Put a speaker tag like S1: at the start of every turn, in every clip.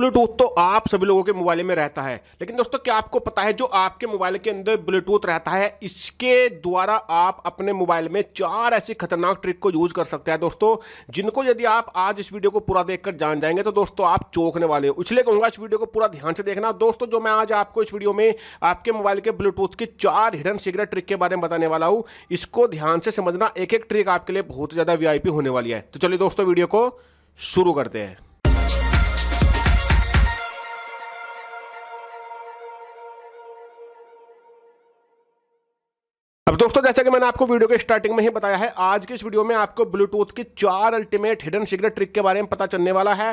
S1: Bluetooth तो आप सभी लोगों के मोबाइल में रहता है लेकिन दोस्तों क्या आपको पता है जो आपके मोबाइल के अंदर ब्लूटूथ रहता है इसके द्वारा आप अपने मोबाइल में चार ऐसी खतरनाक ट्रिक को यूज कर सकते हैं दोस्तों जिनको यदि आप आज इस वीडियो को पूरा देखकर जान जाएंगे तो दोस्तों आप चौंकने वाले हो इसलिए कहूंगा इस वीडियो को पूरा ध्यान से देखना दोस्तों जो मैं आज आपको इस वीडियो में आपके मोबाइल के ब्लूटूथ की चार हिडन सीक्रेट ट्रिक के बारे में बताने वाला हूँ इसको ध्यान से समझना एक एक ट्रिक आपके लिए बहुत ज़्यादा वी होने वाली है तो चलिए दोस्तों वीडियो को शुरू करते हैं दोस्तों जैसा कि मैंने आपको वीडियो के स्टार्टिंग में ही बताया है आज की इस वीडियो में आपको ब्लूटूथ की चार अल्टीमेट हिडन सीक्रेट ट्रिक के बारे में पता चलने वाला है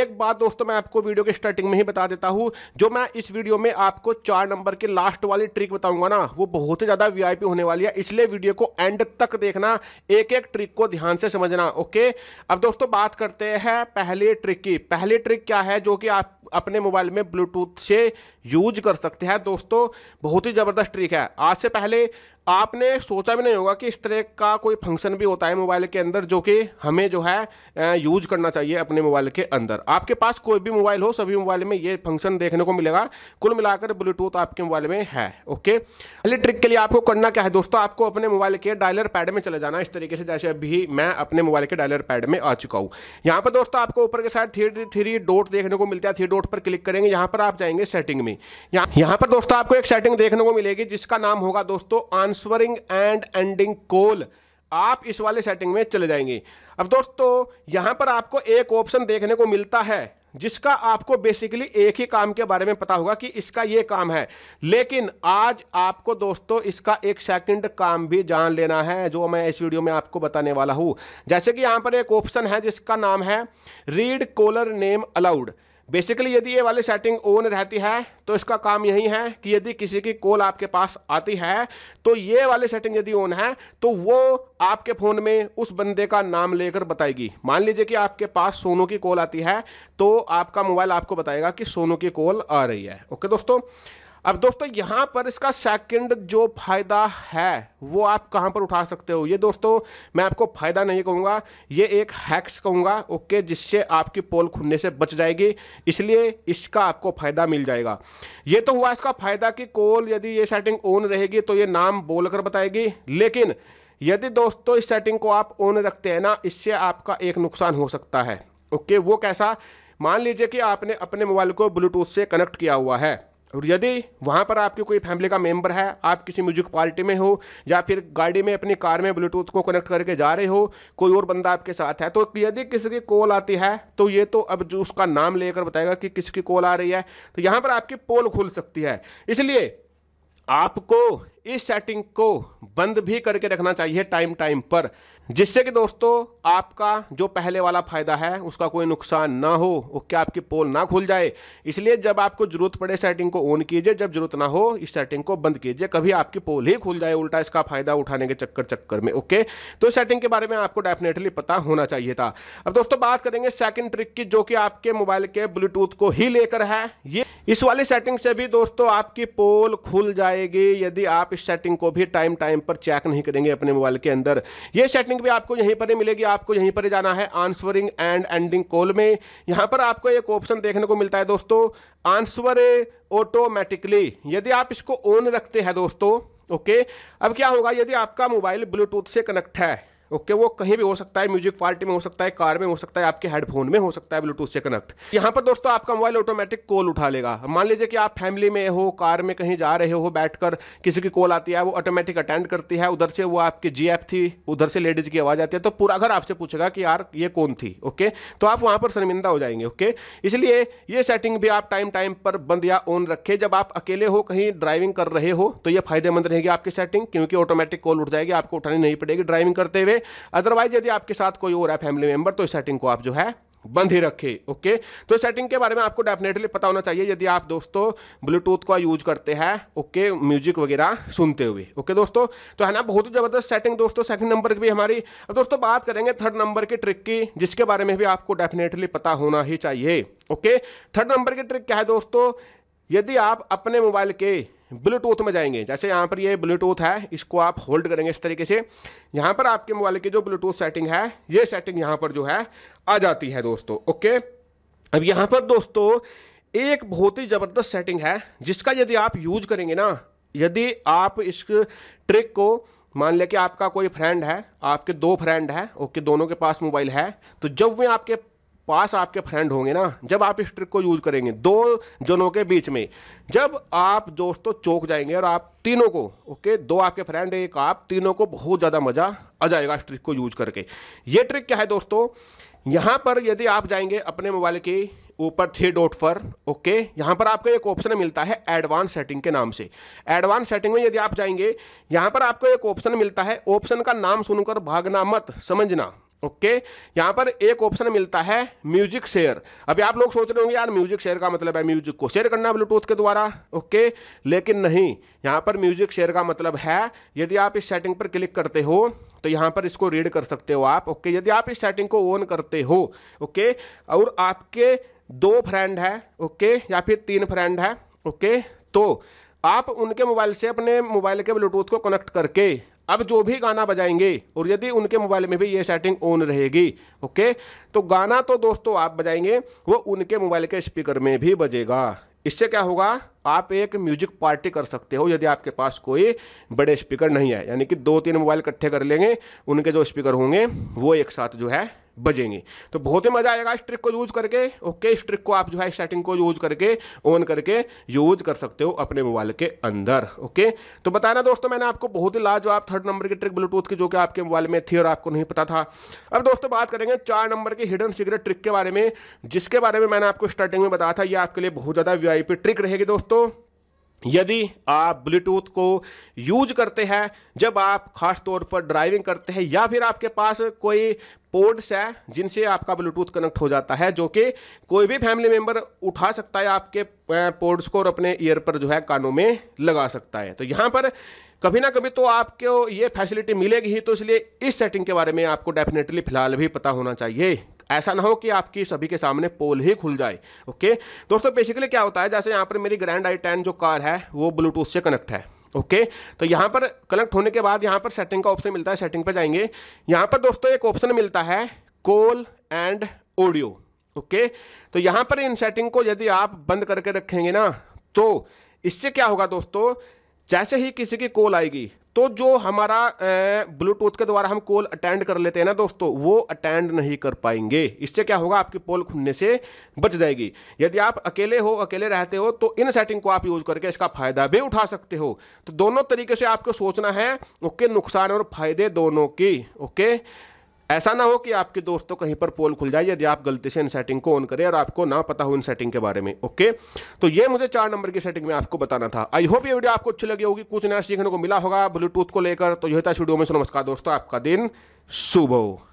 S1: एक बात दोस्तों मैं आपको वीडियो के स्टार्टिंग में ही बता देता हूं जो मैं इस वीडियो में आपको चार नंबर की लास्ट वाली ट्रिक बताऊंगा ना वो बहुत ही ज़्यादा वी होने वाली है इसलिए वीडियो को एंड तक देखना एक एक ट्रिक को ध्यान से समझना ओके अब दोस्तों बात करते हैं पहली ट्रिक की पहली ट्रिक क्या है जो कि आप अपने मोबाइल में ब्लूटूथ से यूज कर सकते हैं दोस्तों बहुत ही ज़बरदस्त ट्रिक है आज से पहले आपने सोचा भी नहीं होगा कि इस तरह का कोई फंक्शन भी होता है मोबाइल के अंदर जो कि हमें जो है यूज करना चाहिए अपने मोबाइल के अंदर आपके पास कोई भी मोबाइल हो सभी मोबाइल में ये फंक्शन देखने को मिलेगा कुल मिलाकर ब्लूटूथ आपके मोबाइल में है ओके पहले ट्रिक के लिए आपको करना क्या है दोस्तों आपको अपने मोबाइल के डायलर पैड में चले जाना इस तरीके से जैसे अभी मैं अपने मोबाइल के डायलर पैड में आ चुका हूँ यहाँ पर दोस्तों आपको ऊपर के साइड थ्री थ्री डोट देखने को मिलता है थ्री नोट पर क्लिक करेंगे यहाँ पर आप जाएंगे सेटिंग में यहाँ पर दोस्तों आपको एक सेटिंग देखने को मिलेगी जिसका नाम होगा दोस्तों आंसवरिंग एंड एंडिंग कॉल आप इस वाले सेटिंग में चले जाएंगे अब दोस्तों यहाँ पर आपको एक ऑप्शन देखने को मिलता है जिसका आपको बेसिकली एक ही काम के बारे में पता होगा कि इसका ये काम है लेकिन आज आपको दोस्तों इसका एक सेकंड काम भी जान लेना है जो मैं इस वीडियो में आपको बताने वाला हूँ जैसे कि यहाँ पर एक ऑप्शन है जिसका नाम है read caller name aloud basically यदि ये वाली सेटिंग ओन रहती है तो इसका काम यही है कि यदि किसी की कॉल आपके पास आती है तो ये वाली सेटिंग यदि ऑन है तो वो आपके फ़ोन में उस बंदे का नाम लेकर बताएगी मान लीजिए कि आपके पास सोनू की कॉल आती है तो आपका मोबाइल आपको बताएगा कि सोनू की कॉल आ रही है ओके दोस्तों अब दोस्तों यहाँ पर इसका सेकंड जो फ़ायदा है वो आप कहाँ पर उठा सकते हो ये दोस्तों मैं आपको फ़ायदा नहीं कहूँगा ये एक हैक्स कहूँगा ओके जिससे आपकी पोल खुलने से बच जाएगी इसलिए इसका आपको फ़ायदा मिल जाएगा ये तो हुआ इसका फ़ायदा कि कॉल यदि ये सेटिंग ऑन रहेगी तो ये नाम बोल कर बताएगी लेकिन यदि दोस्तों इस सेटिंग को आप ऑन रखते हैं ना इससे आपका एक नुकसान हो सकता है ओके वो कैसा मान लीजिए कि आपने अपने मोबाइल को ब्लूटूथ से कनेक्ट किया हुआ है और यदि वहाँ पर आपके कोई फैमिली का मेंबर है आप किसी म्यूजिक पार्टी में हो या फिर गाड़ी में अपनी कार में ब्लूटूथ को कनेक्ट करके जा रहे हो कोई और बंदा आपके साथ है तो यदि किसी की कॉल आती है तो ये तो अब जो उसका नाम लेकर बताएगा कि किसकी कॉल आ रही है तो यहाँ पर आपकी पोल खुल सकती है इसलिए आपको इस सेटिंग को बंद भी करके रखना चाहिए टाइम टाइम पर जिससे कि दोस्तों आपका जो पहले वाला फ़ायदा है उसका कोई नुकसान ना हो क्या आपकी पोल ना खुल जाए इसलिए जब आपको ज़रूरत पड़े सेटिंग को ऑन कीजिए जब ज़रूरत ना हो इस सेटिंग को बंद कीजिए कभी आपकी पोल ही खुल जाए उल्टा इसका फ़ायदा उठाने के चक्कर चक्कर में ओके तो सेटिंग के बारे में आपको डेफिनेटली पता होना चाहिए था अब दोस्तों बात करेंगे सेकेंड ट्रिक की जो कि आपके मोबाइल के ब्लूटूथ को ही लेकर है ये इस वाली सेटिंग से भी दोस्तों आपकी पोल खुल जाएगी यदि आप इस सेटिंग को भी टाइम टाइम पर चेक नहीं करेंगे अपने मोबाइल के अंदर ये सेटिंग भी आपको यहीं पर ही मिलेगी आपको यहीं पर जाना है आंसवरिंग एंड एंडिंग कॉल में यहां पर आपको एक ऑप्शन देखने को मिलता है दोस्तों आंसवर ऑटोमेटिकली यदि आप इसको ऑन रखते हैं दोस्तों ओके okay. अब क्या होगा यदि आपका मोबाइल ब्लूटूथ से कनेक्ट है ओके वो कहीं भी हो सकता है म्यूजिक पार्टी में हो सकता है कार में हो सकता है आपके हेडफोन में हो सकता है ब्लूटूथ से कनेक्ट यहाँ पर दोस्तों आपका मोबाइल ऑटोमेटिक कॉल उठा लेगा मान लीजिए कि आप फैमिली में हो कार में कहीं जा रहे हो बैठकर किसी की कॉल आती है वो ऑटोमेटिक अटेंड करती है उधर से वो आपकी जी एप थी उधर से लेडीज की आवाज़ आती है तो पूरा घर आपसे पूछेगा कि यार ये कौन थी ओके तो आप वहाँ पर शर्मिंदा हो जाएंगे ओके इसलिए ये सेटिंग भी आप टाइम टाइम पर बंद या ऑन रखें जब आप अकेले हो कहीं ड्राइविंग कर रहे हो तो ये फायदेमंद रहेगी आपकी सेटिंग क्योंकि ऑटोमेटिक कॉल उठ जाएगी आपको उठानी नहीं पड़ेगी ड्राइविंग करते हुए अदरवाइज यदि आपके साथ कोई और है फैमिली मेंबर तो इस सेटिंग को आप जो है बंद ही रखे ओके तो सेटिंग के बारे में आपको डेफिनेटली पता होना चाहिए यदि आप दोस्तों ब्लूटूथ का यूज करते हैं ओके म्यूजिक वगैरह सुनते हुए ओके दोस्तों तो है ना बहुत ज़बरदस्त सेटिंग दोस्तों सेकंड नंबर की भी हमारी अब दोस्तों बात करेंगे थर्ड नंबर की ट्रिक की जिसके बारे में भी आपको डेफिनेटली पता होना ही चाहिए ओके थर्ड नंबर की ट्रिक क्या है दोस्तों यदि आप अपने मोबाइल के ब्लूटूथ में जाएंगे जैसे यहाँ पर ये ब्लूटूथ है इसको आप होल्ड करेंगे इस तरीके से यहाँ पर आपके मोबाइल की जो ब्लूटूथ सेटिंग है ये सेटिंग यहाँ पर जो है आ जाती है दोस्तों ओके अब यहाँ पर दोस्तों एक बहुत ही ज़बरदस्त सेटिंग है जिसका यदि आप यूज करेंगे ना यदि आप इस ट्रिक को मान लिया कि आपका कोई फ्रेंड है आपके दो फ्रेंड है ओके दोनों के पास मोबाइल है तो जब वे आपके पास आपके फ्रेंड होंगे ना जब आप इस ट्रिक को यूज़ करेंगे दो जनों के बीच में जब आप दोस्तों चौक जाएंगे और आप तीनों को ओके दो आपके फ्रेंड एक आप तीनों को बहुत ज़्यादा मज़ा आ जाएगा इस ट्रिक को यूज करके ये ट्रिक क्या है दोस्तों यहाँ पर यदि आप जाएंगे अपने मोबाइल के ऊपर थ्री डॉट पर ओके यहाँ पर आपको एक ऑप्शन मिलता है एडवांस सेटिंग के नाम से एडवांस सेटिंग में यदि आप जाएंगे यहाँ पर आपको एक ऑप्शन मिलता है ऑप्शन का नाम सुनकर भागना मत समझना ओके okay? पर एक ऑप्शन मिलता है म्यूजिक शेयर अभी आप लोग सोच रहे होंगे यार म्यूजिक शेयर का मतलब है म्यूजिक को शेयर करना ब्लूटूथ के द्वारा ओके okay? लेकिन नहीं यहाँ पर म्यूजिक शेयर का मतलब है यदि आप इस सेटिंग पर क्लिक करते हो तो यहां पर इसको रीड कर सकते हो आप ओके okay? यदि आप इस सेटिंग को ऑन करते हो ओके और आपके दो फ्रेंड है ओके या फिर तीन फ्रेंड है ओके तो आप उनके मोबाइल से अपने मोबाइल के ब्लूटूथ को कनेक्ट करके अब जो भी गाना बजाएंगे और यदि उनके मोबाइल में भी ये सेटिंग ऑन रहेगी ओके तो गाना तो दोस्तों आप बजाएंगे वो उनके मोबाइल के स्पीकर में भी बजेगा इससे क्या होगा आप एक म्यूजिक पार्टी कर सकते हो यदि आपके पास कोई बड़े स्पीकर नहीं है यानी कि दो तीन मोबाइल इकट्ठे कर लेंगे उनके जो स्पीकर होंगे वो एक साथ जो है बजेंगे तो बहुत ही मज़ा आएगा इस ट्रिक को यूज़ करके ओके इस ट्रिक को आप जो है सेटिंग को यूज़ करके ऑन करके यूज कर सकते हो अपने मोबाइल के अंदर ओके तो बताना दोस्तों मैंने आपको बहुत ही लाजवाब थर्ड नंबर की ट्रिक ब्लूटूथ की जो कि आपके मोबाइल में थी और आपको नहीं पता था अब दोस्तों बात करेंगे चार नंबर की हिडन सीक्रेट ट्रिक के बारे में जिसके बारे में मैंने आपको स्टार्टिंग में बताया था यह आपके लिए बहुत ज़्यादा वी ट्रिक रहेगी दोस्तों यदि आप ब्लूटूथ को यूज करते हैं जब आप खास तौर पर ड्राइविंग करते हैं या फिर आपके पास कोई पोर्ट्स है जिनसे आपका ब्लूटूथ कनेक्ट हो जाता है जो कि कोई भी फैमिली मेम्बर उठा सकता है आपके पोर्ट्स को और अपने ईयर पर जो है कानों में लगा सकता है तो यहाँ पर कभी ना कभी तो आपको ये फैसिलिटी मिलेगी ही तो इसलिए इस सेटिंग के बारे में आपको डेफिनेटली फिलहाल भी पता होना चाहिए ऐसा ना हो कि आपकी सभी के सामने पोल ही खुल जाए ओके दोस्तों बेसिकली क्या होता है जैसे यहाँ पर मेरी ग्रैंड आई टेन जो कार है वो ब्लूटूथ से कनेक्ट है ओके तो यहाँ पर कनेक्ट होने के बाद यहाँ पर सेटिंग का ऑप्शन मिलता है सेटिंग पर जाएंगे यहाँ पर दोस्तों एक ऑप्शन मिलता है कोल एंड ऑडियो ओके तो यहाँ पर इन सेटिंग को यदि आप बंद करके रखेंगे ना तो इससे क्या होगा दोस्तों जैसे ही किसी की कॉल आएगी तो जो हमारा ब्लूटूथ के द्वारा हम कॉल अटेंड कर लेते हैं ना दोस्तों वो अटेंड नहीं कर पाएंगे इससे क्या होगा आपकी पोल खुलने से बच जाएगी यदि आप अकेले हो अकेले रहते हो तो इन सेटिंग को आप यूज करके इसका फायदा भी उठा सकते हो तो दोनों तरीके से आपको सोचना है ओके नुकसान और फायदे दोनों की ओके ऐसा ना हो कि आपके दोस्तों कहीं पर पोल खुल जाए यदि आप गलती से इन सेटिंग को ऑन करें और आपको ना पता हो इन सेटिंग के बारे में ओके तो ये मुझे चार नंबर की सेटिंग में आपको बताना था आई होप ये वीडियो आपको अच्छी लगी होगी कुछ नया सीखने को मिला होगा ब्लूटूथ को लेकर तो यह था वीडियो में नमस्कार दोस्तों आपका दिन शुभ हो